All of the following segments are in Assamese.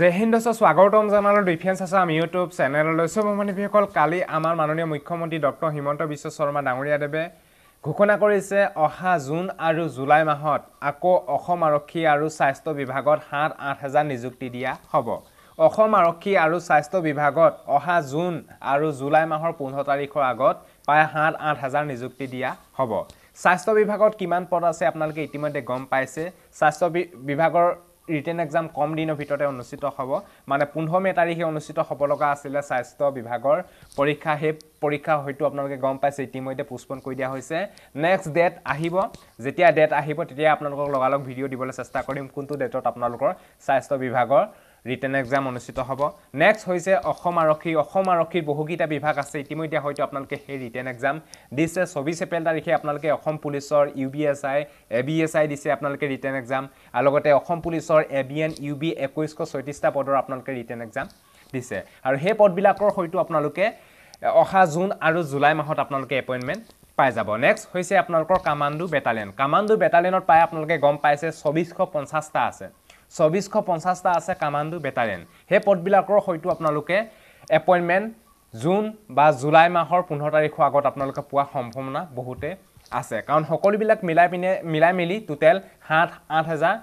জয় হিন্দ স্বাগতম জানালো ডিফেন্স আছে আমি ইউটিউব চেনেললৈ সুভমণিভীসকল কালি আমাৰ মাননীয় মুখ্যমন্ত্ৰী ডক্টৰ হিমন্ত বিশ্ব শৰ্মা ডাঙৰীয়াদেৱে ঘোষণা কৰিছে অহা জুন আৰু জুলাই মাহত আকৌ অসম আৰক্ষী আৰু স্বাস্থ্য বিভাগত সাত আঠ হাজাৰ নিযুক্তি দিয়া হ'ব অসম আৰক্ষী আৰু স্বাস্থ্য বিভাগত অহা জুন আৰু জুলাই মাহৰ পোন্ধৰ তাৰিখৰ আগত প্ৰায় সাত আঠ হাজাৰ নিযুক্তি দিয়া হ'ব স্বাস্থ্য বিভাগত কিমান পদ আছে আপোনালোকে ইতিমধ্যে গম পাইছে স্বাস্থ্য বিভাগৰ ৰিটেন এক্সাম কম দিনৰ ভিতৰতে অনুষ্ঠিত হ'ব মানে পোন্ধৰ মে' তাৰিখে অনুষ্ঠিত হ'ব লগা আছিলে স্বাস্থ্য বিভাগৰ পৰীক্ষা সেই পৰীক্ষা হয়তো আপোনালোকে গম পাইছে ইতিমধ্যে পোষ্টপন কৰি দিয়া হৈছে নেক্সট ডেট আহিব যেতিয়া ডেট আহিব তেতিয়া আপোনালোকক লগালগ ভিডিঅ' দিবলৈ চেষ্টা কৰিম কোনটো ডেটত আপোনালোকৰ স্বাস্থ্য বিভাগৰ ৰিটেন এক্সাম অনুষ্ঠিত হ'ব নেক্সট হৈছে অসম আৰক্ষী অসম আৰক্ষীৰ বহুকেইটা বিভাগ আছে ইতিমধ্যে হয়তো আপোনালোকে সেই ৰিটেন এক্সাম দিছে চৌবিছ এপ্ৰিল তাৰিখে আপোনালোকে অসম পুলিচৰ U B S I A B S I দিছে আপোনালোকে ৰিটেন এক্সাম আৰু লগতে অসম পুলিচৰ A B N U B একৈছশ ছয়ত্ৰিছটা পদৰ আপোনালোকে ৰিটেন এক্সাম দিছে আৰু সেই পদবিলাকৰ হয়তো আপোনালোকে অহা জুন আৰু জুলাই মাহত আপোনালোকে এপইণ্টমেণ্ট পাই যাব নেক্সট হৈছে আপোনালোকৰ কামাণ্ডো বেটালিয়ন কামাণ্ডো বেটালিয়নত পাই আপোনালোকে গম পাইছে চৌবিছশ পঞ্চাছটা আছে চৌবিছশ পঞ্চাছটা আছে কামাণ্ডো বেটালিয়ন সেই পদবিলাকৰ হয়তো আপোনালোকে এপইণ্টমেণ্ট জুন বা জুলাই মাহৰ পোন্ধৰ তাৰিখৰ আগত আপোনালোকে পোৱা সম্ভাৱনা বহুতে আছে কাৰণ সকলোবিলাক মিলাই পিনে মিলাই মেলি টোটেল সাত আঠ হেজাৰ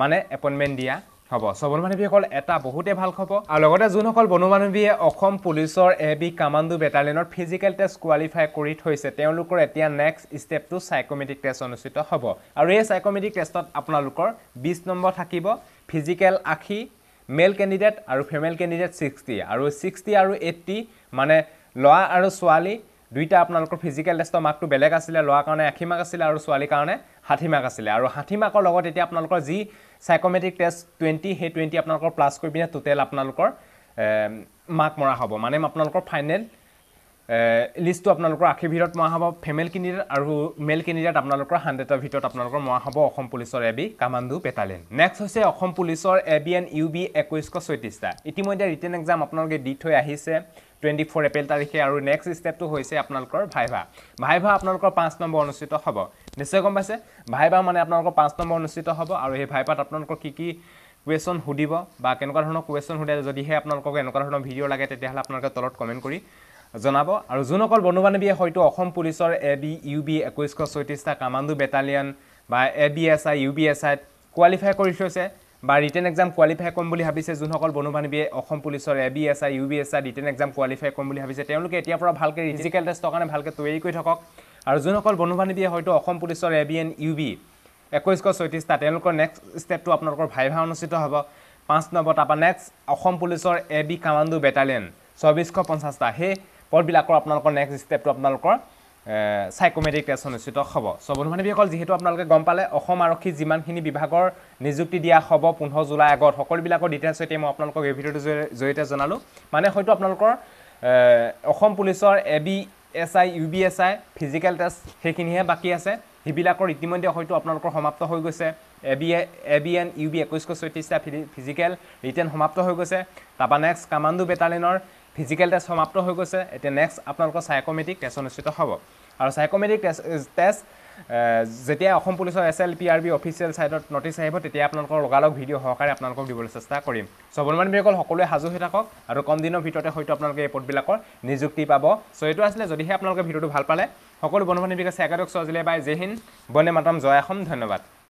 মানে এপইণ্টমেণ্ট দিয়া হ'ব স্বাৱলম্বীসকল এটা বহুতে ভাল খবৰ আৰু লগতে যোনসকল বনমানৱীয়ে অসম পুলিচৰ এ বি কামাণ্ডো বেটালিয়নৰ ফিজিকেল টেষ্ট কোৱালিফাই কৰি থৈছে তেওঁলোকৰ এতিয়া নেক্সট ষ্টেপটো চাইকমেটিক টেষ্ট অনুষ্ঠিত হ'ব আৰু এই চাইকমেটিক টেষ্টত আপোনালোকৰ বিছ নম্বৰ থাকিব ফিজিকেল আশী মেল কেণ্ডিডেট আৰু ফিমেল কেণ্ডিডেট ছিক্সটি আৰু ছিক্সটি আৰু এইট্টি মানে ল'ৰা আৰু ছোৱালী দুইটা আপোনালোকৰ ফিজিকেল টেষ্টৰ মাৰ্কটো বেলেগ আছিলে ল'ৰাৰ কাৰণে আশী মাৰ্ক আছিলে আৰু ছোৱালীৰ কাৰণে ষাঠি মাৰ্ক আছিলে আৰু ষাঠি মাৰ্কৰ লগত এতিয়া আপোনালোকৰ যি চাইকমেট্ৰিক টেষ্ট টুৱেণ্টি সেই টুৱেণ্টি আপোনালোকৰ প্লাছ কৰি পিনে টোটেল আপোনালোকৰ মাৰ্ক মৰা হ'ব মানে আপোনালোকৰ ফাইনেল লিষ্টটো আপোনালোকৰ আশীৰ ভিতৰত মৰা হ'ব ফিমেল কেণ্ডিডেট আৰু মেল কেণ্ডিডেট আপোনালোকৰ হাণ্ড্ৰেডৰ ভিতৰত আপোনালোকৰ মৰা হ'ব অসম পুলিচৰ A B commando battalion next হৈছে অসম পুলিচৰ A B N U B একৈছশ ছয়ত্ৰিছটা ইতিমধ্যে ৰিটাৰ্ণ এক্সাম আপোনালোকে দি থৈ আহিছে টুৱেণ্টি ফ'ৰ এপ্ৰিল তাৰিখে আৰু নেক্সট ষ্টেপটো হৈছে আপোনালোকৰ ভাইভা ভাইভা আপোনালোকৰ পাঁচ নম্বৰ অনুষ্ঠিত হ'ব নিশ্চয় গম পাইছে ভাইভা মানে আপোনালোকৰ পাঁচ নম্বৰ অনুষ্ঠিত হ'ব আৰু সেই ভাইভাত আপোনালোকৰ কি কি কুৱেশ্যন সুধিব বা কেনেকুৱা ধৰণৰ কুৱেশ্যন সুধে যদিহে আপোনালোকক এনেকুৱা ধৰণৰ ভিডিঅ' লাগে তেতিয়াহ'লে আপোনালোকে তলত কমেণ্ট কৰি জনাব আৰু যোনসকল বন্ধু বান্ধৱীয়ে হয়তো অসম পুলিচৰ এ বি ইউ বি একৈছশ ছয়ত্ৰিছটা কামাণ্ডো বেটালিয়ন বা A B S I U B S আইত কোৱালিফাই কৰি থৈছে বা ৰিটাৰ্ণ এক্সাম কোৱালিফাই কৰিম বুলি ভাবিছে যোনসকল বন্ধু বান্ধৱীয়ে অসম পুলিচৰ A B S I U B S I written exam qualify কৰিম বুলি ভাবিছে তেওঁলোকে এতিয়াৰ পৰা ভালকৈ ফিজিকেল টেষ্টৰ কাৰণে ভালকৈ তৈয়াৰী কৰি থাকক আৰু যোনসকল বন্ধু বান্ধৱীয়ে হয়তো অসম পুলিচৰ A B N U B একৈছশ ছয়ত্ৰিছটা তেওঁলোকৰ নেক্সট ষ্টেপটো আপোনালোকৰ ভাই ভাই অনুষ্ঠিত হ'ব পাঁচ নম্বৰ তাৰপৰা নেক্সট অসম পুলিচৰ এ বি কামাণ্ডো বেটালিয়ন চৌবিছশ পঞ্চাছটা সেই পলবিলাকৰ আপোনালোকৰ নেক্সট ষ্টেপটো আপোনালোকৰ চাইকমেডিক টেষ্ট অনুষ্ঠিত হ'ব চ' বন্ধুমানীসকল যিহেতু আপোনালোকে গম পালে অসম আৰক্ষী যিমানখিনি বিভাগৰ নিযুক্তি দিয়া হ'ব পোন্ধৰ জুলাই আগত সকলোবিলাকৰ ডিটেইলছ সৈতে মই আপোনালোকক এই ভিডিঅ'টোৰ জৰিয়তে জৰিয়তে জনালোঁ মানে হয়তো আপোনালোকৰ অসম পুলিচৰ A B S I U B S I physical test সেইখিনিহে বাকী আছে সেইবিলাকৰ ইতিমধ্যে হয়তো আপোনালোকৰ সমাপ্ত হৈ গৈছে A B A A B N U B একৈছশ ছয়ত্ৰিছটা ফিজিকেল ৰিটেন সমাপ্ত হৈ গৈছে তাৰপৰা নেক্সট কামাণ্ডো বেটালিয়নৰ ফিজিকেল টেষ্ট সমাপ্ত হৈ গৈছে এতিয়া নেক্সট আপোনালোকৰ চাইকমেটিক টেষ্ট অনুষ্ঠিত হ'ব আৰু চাইকমেটিক টেষ্ট টেষ্ট যেতিয়া অসম পুলিচৰ S L P R B official ছাইটত নটিচ আহিব তেতিয়া আপোনালোকৰ লগালগ ভিডিঅ' সহকাৰে আপোনালোকক দিবলৈ চেষ্টা কৰিম চ' স্বাৱলম্বন বীসকল সকলোৱে সাজু হৈ থাকক আৰু কম দিনৰ ভিতৰতে হয়তো আপোনালোকে এই পদবিলাকৰ নিযুক্তি পাব চ' এইটো আছিলে যদিহে আপোনালোকে ভিডিঅ'টো ভাল পালে সকলো বন্ধু বান্ধৱীকে স্বাগতক চলিলে বাই জেহিন বনে মাতাম জয় অসম ধন্যবাদ